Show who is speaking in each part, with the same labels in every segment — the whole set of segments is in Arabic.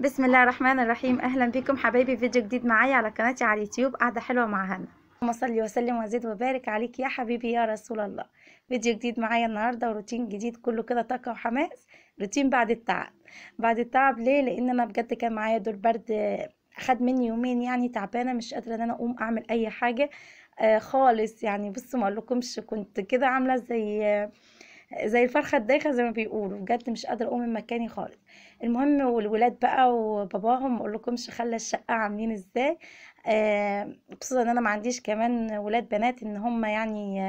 Speaker 1: بسم الله الرحمن الرحيم اهلا بكم حبايبي فيديو جديد معايا على قناتي على اليوتيوب قاعده حلوه مع هنا اللهم صل وسلم وزد وبارك عليك يا حبيبي يا رسول الله فيديو جديد معايا النهارده وروتين جديد كله كده طاقه وحماس روتين بعد التعب بعد التعب ليه لان انا بجد كان معايا دور برد خد مني يومين يعني تعبانه مش قادره ان انا اقوم اعمل اي حاجه آه، خالص يعني بصوا ما اقولكمش كنت كده عامله زي زي الفرخه الدايخه زي ما بيقولوا بجد مش قادره اقوم من مكاني خالص المهم والولاد بقى وباباهم اقول لكمش خلى الشقه عاملين ازاي آه خصوصا ان انا ما عنديش كمان ولاد بنات ان هم يعني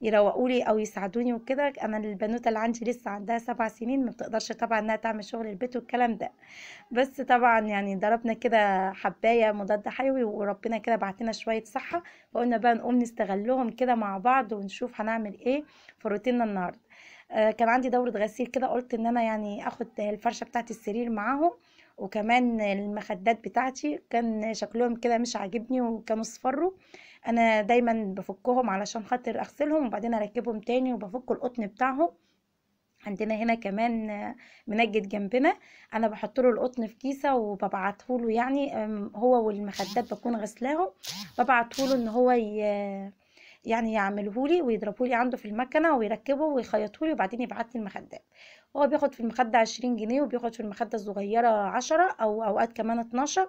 Speaker 1: يروقوا لي او يساعدوني وكده انا البنوته اللي عندي لسه عندها سبع سنين ما بتقدرش طبعا انها تعمل شغل البيت والكلام ده بس طبعا يعني ضربنا كده حبايه مضاد حيوي وربنا كده بعتنا شويه صحه وقلنا بقى نقوم نستغلهم كده مع بعض ونشوف هنعمل ايه في روتيننا النهارده آه، كان عندي دوره غسيل كده قلت ان انا يعني اخد الفرشه بتاعت السرير معاهم وكمان المخدات بتاعتي كان شكلهم كده مش عاجبني وكانوا اصفروا انا دايما بفكهم علشان خاطر اغسلهم وبعدين اركبهم تاني وبفك القطن بتاعهم عندنا هنا كمان منجد جنبنا انا بحط له القطن في كيسه وببعته له يعني هو والمخدات بكون غسلاهم ببعته له ان هو ي... يعني يعمله لي ويضربه لي عنده في المكنه ويركبه ويخيطه لي وبعدين يبعت لي المخدات هو بياخد في المخده عشرين جنيه وبياخد في المخده الصغيره عشرة او اوقات كمان اتناشر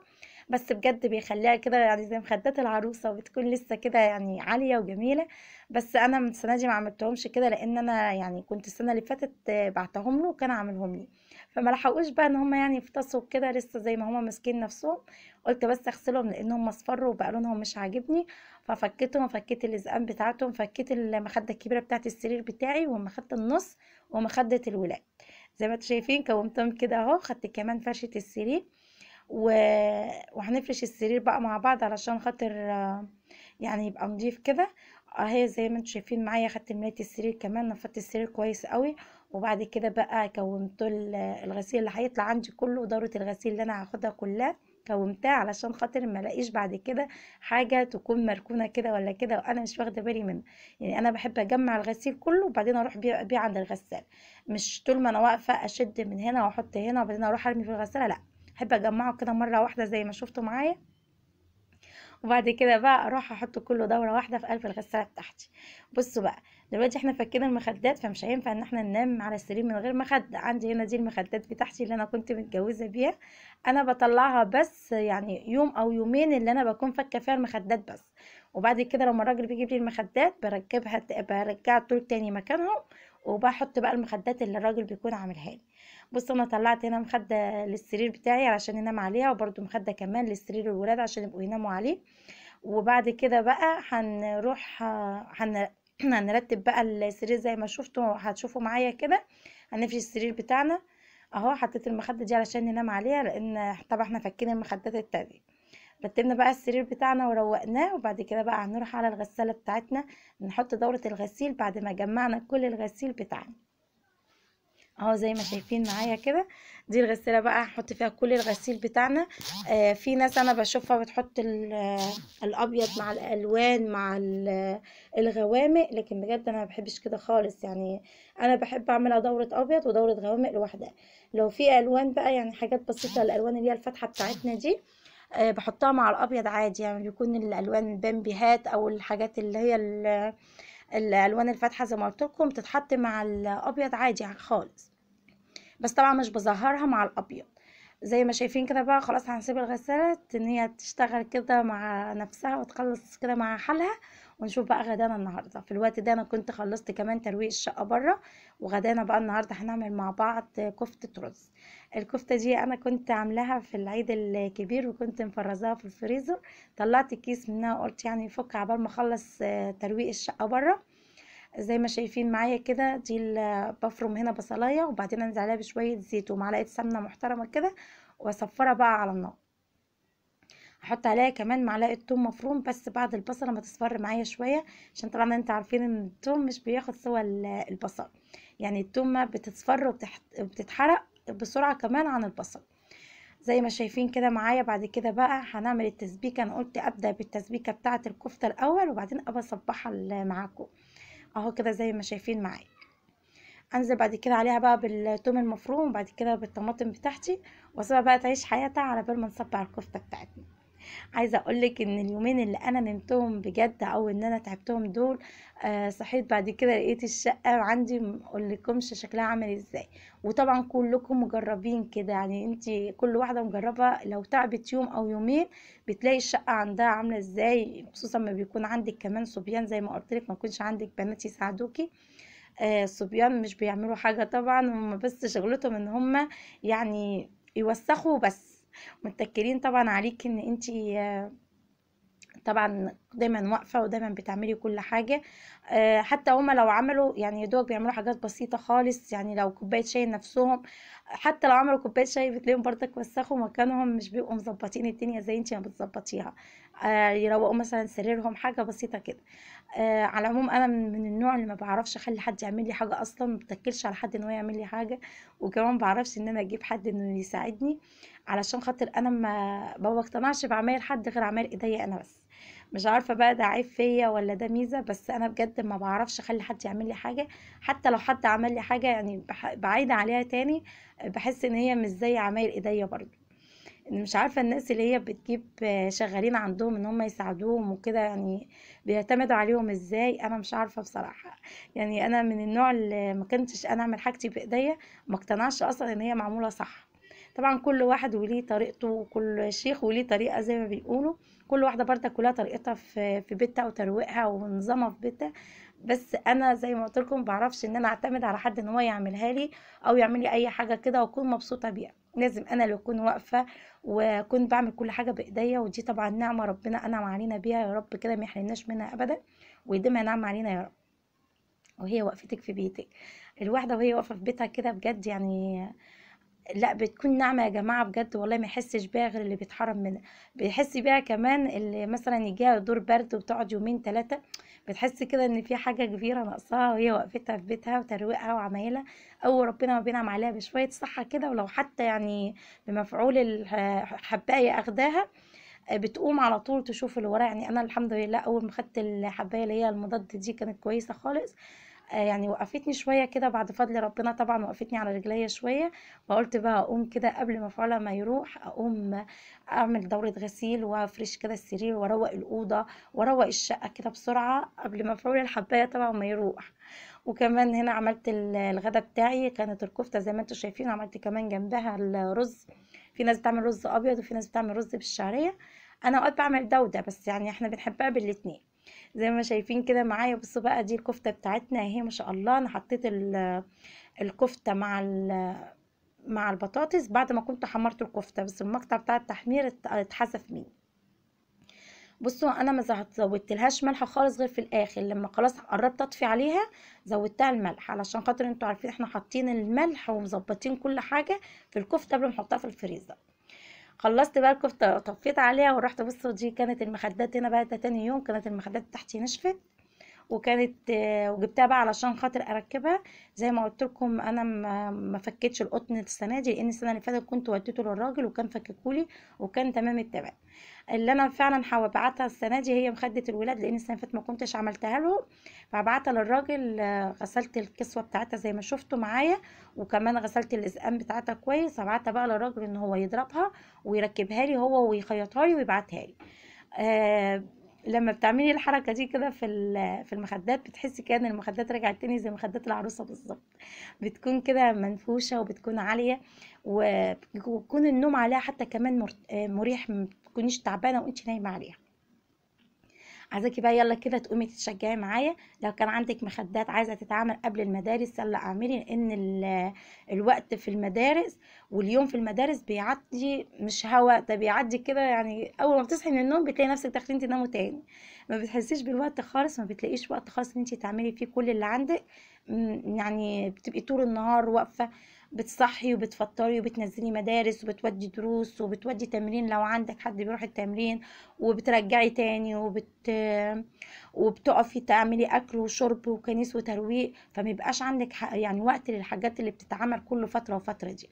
Speaker 1: بس بجد بيخليها كده يعني زي مخدات العروسه وبتكون لسه كده يعني عاليه وجميله بس انا من السنه دي ما عملتهمش كده لان انا يعني كنت السنه اللي فاتت بعتهم له وكان عاملهم لي فما لحقوش بقى ان هم يعني يفتصوا كده لسه زي ما هم ماسكين نفسهم قلت بس اغسلهم لان اصفروا وبقى لونهم مش عاجبني ففكيتهم فكيت الازقام بتاعتهم فكيت المخده الكبيره بتاعت السرير بتاعي ومخده النص ومخده الولاد زي ما انتم شايفين كومتهم كده اهو خدت كمان فرشه السرير و... وهنفرش السرير بقى مع بعض علشان خاطر يعني يبقى نضيف كده اهي آه، زي ما انتم شايفين معايا خدت ملايه السرير كمان نفضت السرير كويس قوي وبعد كده بقى كومت الغسيل اللي هيطلع عندي كله دوره الغسيل اللي انا هاخدها كلها كومتها علشان خاطر ما الاقيش بعد كده حاجه تكون مركونه كده ولا كده وانا مش واخده بالي منها يعني انا بحب اجمع الغسيل كله وبعدين اروح بيه, عند الغسال مش طول ما انا واقفه اشد من هنا واحط هنا وبعدين اروح ارمي في الغساله لا احب اجمعه كده مره واحده زي ما شفتوا معايا وبعد كده بقى اروح احط كله دوره واحده في قلب الغساله بتاعتي بصوا بقى دلوقتي احنا فكينا المخدات فمش هينفع ان احنا ننام على السرير من غير مخدة عندي هنا دي المخدات بتاعتي اللي انا كنت متجوزه بيها انا بطلعها بس يعني يوم او يومين اللي انا بكون فكه فيها المخدات بس وبعد كده لما الراجل بيجيب لي المخدات بركبها برجعها طول تاني مكانهم وبحط بقى المخدات اللي الراجل بيكون عاملها لي بص انا طلعت هنا مخده للسرير بتاعي علشان ينام عليها وبرده مخده كمان للسرير الولاد عشان يبقوا يناموا عليه وبعد كده بقى هنروح هن... هنرتب بقى السرير زي ما شفتوا هتشوفوا معايا كده هنفرش السرير بتاعنا اهو حطيت المخده دي علشان ننام عليها لان طبعا احنا فكين المخدات التانية رتبنا بقى السرير بتاعنا وروقناه وبعد كده بقى هنروح على الغساله بتاعتنا نحط دوره الغسيل بعد ما جمعنا كل الغسيل بتاعنا اهو زي ما شايفين معايا كده دي الغساله بقى هنحط فيها كل الغسيل بتاعنا آه في ناس انا بشوفها بتحط آه، الابيض مع الالوان مع آه، الغوامق لكن بجد انا ما بحبش كده خالص يعني انا بحب اعملها دوره ابيض ودوره غوامق لوحدها لو في الوان بقى يعني حاجات بسيطه الالوان اللي هي الفاتحه بتاعتنا دي آه بحطها مع الابيض عادي يعني بيكون الالوان بامبيهات او الحاجات اللي هي الالوان الفاتحه زي ما قلت لكم بتتحط مع الابيض عادي يعني خالص بس طبعا مش بظهرها مع الابيض زي ما شايفين كده بقى خلاص هنسيب الغسالة ان هي تشتغل كده مع نفسها وتخلص كده مع حالها ونشوف بقى غدانا النهارده في الوقت ده انا كنت خلصت كمان ترويق الشقه بره وغدانا بقى النهارده هنعمل مع بعض كفته رز الكفته دي انا كنت عاملاها في العيد الكبير وكنت مفرزاها في الفريزر طلعت كيس منها قلت يعني يفك عبال ما اخلص ترويق الشقه بره زي ما شايفين معايا كده دي بفرم هنا بصلايه وبعدين انزل عليها بشويه زيت ومعلقه سمنه محترمه كده واصفرها بقى على النار هحط عليها كمان معلقه ثوم مفروم بس بعد البصله ما تصفر معايا شويه عشان طبعا انتوا عارفين ان الثوم مش بياخد سوى البصل يعني الثوم بتتصفر وبتتحرق بسرعه كمان عن البصل زي ما شايفين كده معايا بعد كده بقى هنعمل التسبيكه انا قلت ابدا بالتسبيكه بتاعه الكفته الاول وبعدين ابقى اصبحها معاكم اهو كده زي ما شايفين معايا انزل بعد كده عليها بقى بالثوم المفروم وبعد كده بالطماطم بتاعتي واسيبها بقى تعيش حياتها على بال ما نصبع الكفته بتاعتنا عايزه اقولك ان اليومين اللي انا نمتهم بجد او ان انا تعبتهم دول آه صحيت بعد كده لقيت الشقه عندي مقولكمش شكلها عامل ازاي وطبعا كلكم مجربين كده يعني انت كل واحده مجربه لو تعبت يوم او يومين بتلاقي الشقه عندها عامله ازاي خصوصا ما بيكون عندك كمان صبيان زي ما قلت لك ما يكونش عندك بنات يساعدوكي آه الصبيان مش بيعملوا حاجه طبعا هم بس شغلتهم ان هم يعني يوسخوا بس متكرين طبعا عليك ان انت آه، طبعا دايما واقفه ودايما بتعملي كل حاجه آه حتى هما لو عملوا يعني يدوك بيعملوا حاجات بسيطه خالص يعني لو كوبايه شاي نفسهم حتى لو عملوا كوبايه شاي بتلاقيهم برضك وسخوا مكانهم مش بيبقوا مظبطين الدنيا زي انت ما بتظبطيها آه يروقوا مثلا سريرهم حاجه بسيطه كده آه على العموم انا من النوع اللي ما بعرفش اخلي حد يعمل لي حاجه اصلا ما بتكلش على حد ان هو يعمل لي حاجه وكمان ما بعرفش ان انا اجيب حد انه يساعدني علشان خاطر انا ما بقتنعش بعمايل حد غير عمايل ايديا انا بس مش عارفه بقى ده عيب فيا ولا ده ميزه بس انا بجد ما بعرفش اخلي حد يعمل لي حاجه حتى لو حد عمل لي حاجه يعني بعيد عليها تاني بحس ان هي مش زي عمايل ايديا برضو مش عارفه الناس اللي هي بتجيب شغالين عندهم ان هم يساعدوهم وكده يعني بيعتمدوا عليهم ازاي انا مش عارفه بصراحه يعني انا من النوع اللي ما كنتش انا اعمل حاجتي بايديا ما اقتنعش اصلا ان هي معموله صح طبعا كل واحد وليه طريقته وكل شيخ وليه طريقه زي ما بيقولوا كل واحده بردك كلها طريقتها في في بيتها وترويقها ونظامها في بيتها بس انا زي ما قلت لكم بعرفش ان انا اعتمد على حد ان هو يعملها لي او يعمل لي اي حاجه كده واكون مبسوطه بيها لازم انا اللي اكون واقفه واكون بعمل كل حاجه بايديا ودي طبعا نعمه ربنا انعم علينا بيها يا رب كده ما يحرمناش منها ابدا ويديمها نعمه علينا يا رب وهي وقفتك في بيتك الواحده وهي واقفه في بيتها كده بجد يعني لا بتكون ناعمه يا جماعه بجد والله ما يحسش بيها غير اللي بيتحرم منها بيحس بيها كمان اللي مثلا يجيها دور برد وبتقعد يومين ثلاثه بتحس كده ان في حاجه كبيره ناقصاها وهي وقفتها في بيتها وترويقها وعمايلها او ربنا ما بينعم عليها بشويه صحه كده ولو حتى يعني بمفعول الحبايه اخداها آه، بتقوم على طول تشوف اللي وراها يعني انا الحمد لله اول ما خدت الحبايه اللي هي المضاد دي كانت كويسه خالص يعني وقفتني شويه كده بعد فضل ربنا طبعا وقفتني على رجليا شويه وقلت بقى اقوم كده قبل ما فعلا ما يروح اقوم اعمل دوره غسيل وافرش كده السرير واروق الاوضه واروق الشقه كده بسرعه قبل ما فعلا الحبايه طبعا ما يروح وكمان هنا عملت الغدا بتاعي كانت الكفته زي ما انتم شايفين عملت كمان جنبها الرز في ناس بتعمل رز ابيض وفي ناس بتعمل رز بالشعريه انا اوقات بعمل دوده بس يعني احنا بنحبها بالاتنين زي ما شايفين كده معايا بصوا بقى دي الكفته بتاعتنا اهي ما شاء الله انا حطيت الكفته مع مع البطاطس بعد ما كنت حمرت الكفته بس المقطع بتاع التحمير اتحذف مني بصوا انا ما زودتلهاش ملح خالص غير في الاخر لما خلاص قربت اطفي عليها زودتها الملح علشان خاطر انتوا عارفين احنا حاطين الملح ومظبطين كل حاجه في الكفته قبل ما نحطها في الفريزر خلصت بقى الكفته طفيت عليها ورحت بصوا دي كانت المخدات هنا بقى تاني يوم كانت المخدات تحتي نشفت وكانت آه، وجبتها بقى علشان خاطر اركبها زي ما قلت لكم انا ما فكتش القطن السنه دي لان السنه اللي فاتت كنت وديته للراجل وكان فككولي وكان تمام التمام اللي انا فعلا هبعتها السنه دي هي مخده الولاد لان السنه فاتت ما كنتش عملتها له فبعتها للراجل آه، غسلت الكسوه بتاعتها زي ما شفتوا معايا وكمان غسلت الازقام بتاعتها كويس هبعتها بقى للراجل ان هو يضربها ويركبها لي هو ويخيطها لي ويبعتها لي آه لما بتعملي الحركه دي كده في في المخدات بتحسي كده ان المخدات رجعت تاني زي مخدات العروسه بالظبط بتكون كده منفوشه وبتكون عاليه وبيكون النوم عليها حتى كمان مريح ما تكونيش تعبانه وانت نايمه عليها عايزاكي بقى يلا كده تقومي تتشجعي معايا لو كان عندك مخدات عايزه تتعمل قبل المدارس يلا اعملي لان الوقت في المدارس واليوم في المدارس بيعدي مش هوا ده بيعدي كده يعني اول ما بتصحي من النوم بتلاقي نفسك داخلين تناموا تاني ما بتحسيش بالوقت خالص ما بتلاقيش وقت خالص ان انت تعملي فيه كل اللي عندك يعني بتبقي طول النهار واقفه بتصحي وبتفطري وبتنزلي مدارس وبتودي دروس وبتودي تمرين لو عندك حد بيروح التمرين وبترجعي تاني وبت وبتقفي تعملي اكل وشرب وكنيس وترويق فميبقاش عندك يعني وقت للحاجات اللي بتتعمل كل فتره وفتره دي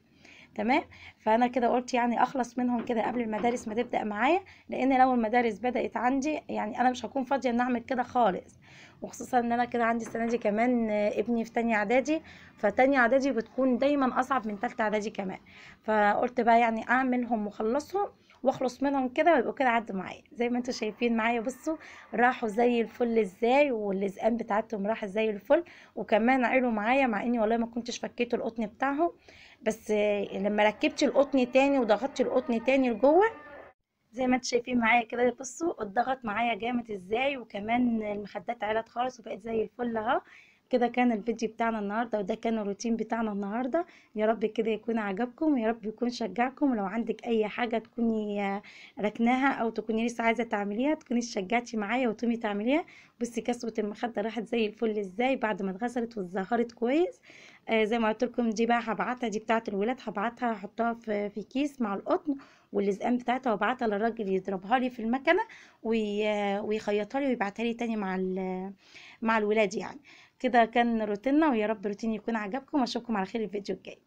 Speaker 1: تمام فانا كده قلت يعني اخلص منهم كده قبل المدارس ما تبدا معايا لان لو المدارس بدات عندي يعني انا مش هكون فاضيه ان اعمل كده خالص وخصوصا ان انا كده عندي السنه دي كمان ابني في تانية اعدادي فتانية اعدادي بتكون دايما اصعب من تالتة اعدادي كمان فقلت بقى يعني اعملهم واخلصهم واخلص منهم كده ويبقوا كده عدوا معايا زي ما انتم شايفين معايا بصوا راحوا زي الفل ازاي واللزقان بتاعتهم راحت زي الفل وكمان عيلوا معايا مع اني والله ما كنتش فكيت القطن بتاعهم بس لما ركبت القطن تاني وضغطت القطن تاني لجوه زي ما انتوا شايفين معايا كده بصوا اتضغط معايا جامد ازاي وكمان المخدات علت خالص وبقت زي الفل اهو كده كان الفيديو بتاعنا النهارده وده كان الروتين بتاعنا النهارده يا رب كده يكون عجبكم ويا رب يكون شجعكم ولو عندك اي حاجه تكوني ركناها او تكوني لسه عايزه تعمليها تكوني شجعتي معايا وتقومي تعمليها بصي كسوه المخده راحت زي الفل ازاي بعد ما اتغسلت واتزهرت كويس آه زي ما قلت لكم دي بقى هبعتها دي بتاعت الولاد هبعتها هحطها في, في كيس مع القطن واللزقان بتاعتها وابعتها للراجل يضربها لي في المكنه ويخيطها لي ويبعتها لي تاني مع مع الولاد يعني كده كان روتيننا ويا رب روتين يكون عجبكم واشوفكم على خير الفيديو الجاي